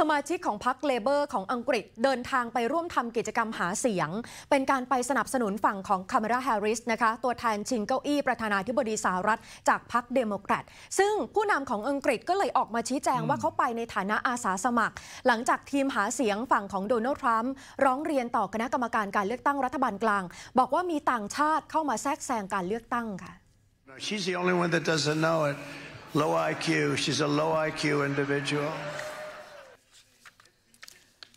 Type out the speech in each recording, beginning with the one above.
สมาชิกของพรรคเลเบอร์ ของอังกฤษเดินทางไปร่วมทำกิจกรรมหาเสียง เป็นการไปสนับสนุนฝั่งของคามราแฮริสนะคะตัวแทนชิงเก้าอี้ประธานาธิบดีสหรัฐจากพรรคเดโมแครตซึ่งผู้นำของอังกฤษก็เลยออกมาชี้แจงว่าเขาไปในฐานะอาสาสมัคร หลังจากทีมหาเสียงฝั่งของโดนัลด์ทรัมป์ร้องเรียนต่อคณะกรรมการการเลือกตั้งรัฐบาลกลาง บอกว่ามีต่างชาติเข้ามาแทรกแซงการเลือกตั้งค่ะ She's the only one that doesn't know it. Low IQ. She's a low IQ individual.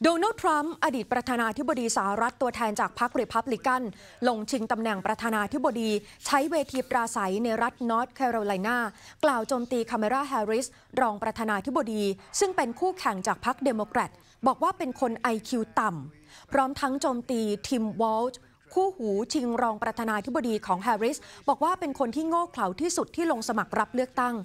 โดนัลด์ทรัมป์อดีตประธานาธิบดีสหรัฐตัวแทนจากพรรคริพับลิกันลงชิงตำแหน่งประธานาธิบดี ใช้เวทีปราศัยในรัฐนอร์ทแคโรไลนากล่าวโจมตีคาเมราแฮร์ริสรองประธานาธิบดี ซึ่งเป็นคู่แข่งจากพรรคเดโมแครตบอกว่าเป็นคน IQ ต่ำพร้อมทั้งโจมตีทิมวอลต์คู่หูชิงรองประธานาธิบดีของแฮร์ริสบอกว่าเป็นคนที่โง่เขลาที่สุดที่ลงสมัครรับเลือกตั้ง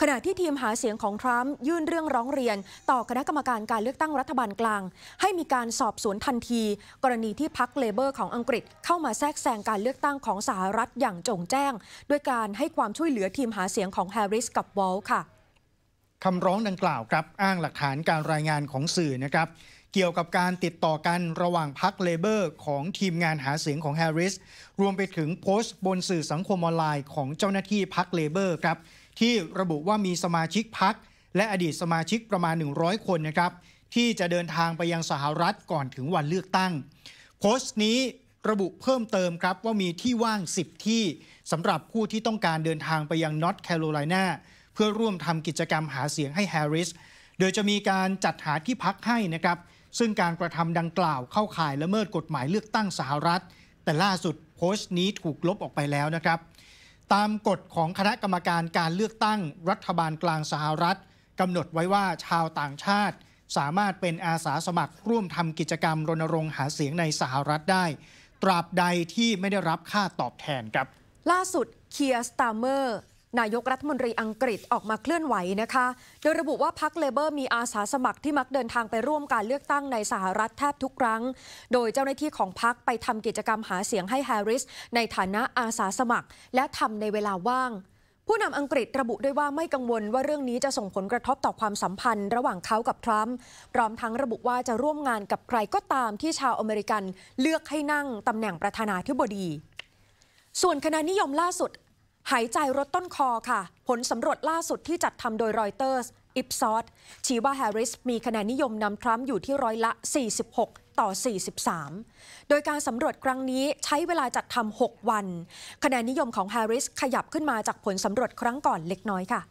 ขณะที่ทีมหาเสียงของทรัมป์ยื่นเรื่องร้องเรียนต่อคณะกรรมการการเลือกตั้งรัฐบาลกลาง ให้มีการสอบสวนทันที กรณีที่พรรคเลเบอร์ของอังกฤษเข้ามาแทรกแซงการเลือกตั้งของสหรัฐอย่างจงแจ้ง ด้วยการให้ความช่วยเหลือทีมหาเสียงของแฮร์ริสกับวอลค่ะคำร้องดังกล่าวครับอ้างหลักฐานการรายงานของสื่อนะครับเกี่ยวกับการติดต่อกันระหว่างพรรคเลเบอร์ ของทีมงานหาเสียงของแฮร์ริส รวมไปถึงโพสต์บนสื่อสังคมออนไลน์ของเจ้าหน้าที่พรรคเลเบอร์ครับ ที่ระบุว่ามีสมาชิกพรรคและอดีตสมาชิกประมาณ 100 คนนะครับที่จะเดินทางไปยังสหรัฐก่อนถึงวันเลือกตั้ง โพสต์นี้ระบุเพิ่มเติมครับ ว่ามีที่ว่าง 10 ที่สำหรับผู้ที่ต้องการเดินทางไปยังนอตแคโรไลนาเพื่อร่วมทำกิจกรรมหาเสียงให้แฮร์ริสดยจะมีการจัดหาที่พักให้นะครับ ซึ่งการกระทำดังกล่าวเข้าข่ายละเมิดกฎหมายเลือกตั้งสหรัฐ แต่ล่าสุดโพสต์นี้ถูกลบออกไปแล้วนะครับ ตามกฎของคณะกรรมการการเลือกตั้งรัฐบาลกลางสหรัฐกำหนดไว้ว่าชาวต่างชาติ สามารถเป็นอาสาสมัครร่วมทำกิจกรรมรณรงค์หาเสียงในสหรัฐได้ ตราบใดที่ไม่ได้รับค่าตอบแทนครับ ล่าสุดเคียร์สตาร์เมอร์นายกรัฐมนตรีอังกฤษออกมาเคลื่อนไหวนะคะ โดยระบุว่าพรรคเลเบอร์ มีอาสาสมัครที่มักเดินทางไปร่วมการเลือกตั้งในสหรัฐแทบทุกครั้ง โดยเจ้าหน้าที่ของพรรคไปทำกิจกรรมหาเสียงให้แฮร์ริส ในฐานะอาสาสมัคร และทำในเวลาว่าง ผู้นำอังกฤษระบุด้วยว่าไม่กังวลว่าเรื่องนี้จะส่งผลกระทบต่อความสัมพันธ์ระหว่างเขากับทรัมป์ พร้อมทั้งระบุว่าจะร่วมงานกับใครก็ตามที่ชาวอเมริกันเลือกให้นั่งตำแหน่งประธานาธิบดี ส่วนคณะนิยมล่าสุดหายใจรถต้นคอค่ะ ผลสำรวจล่าสุดที่จัดทำโดยรอยเตอร์สอิปซอสชี้ว่าแฮร์ริสมีคะแนนนิยมนำทรัมป์อยู่ที่ร้อยละ 46 ต่อ 43 โดยการสำรวจครั้งนี้ใช้เวลาจัดทำ6วันคะแนนนิยมของแฮร์ริสขยับขึ้นมาจากผลสำรวจครั้งก่อนเล็กน้อยค่ะ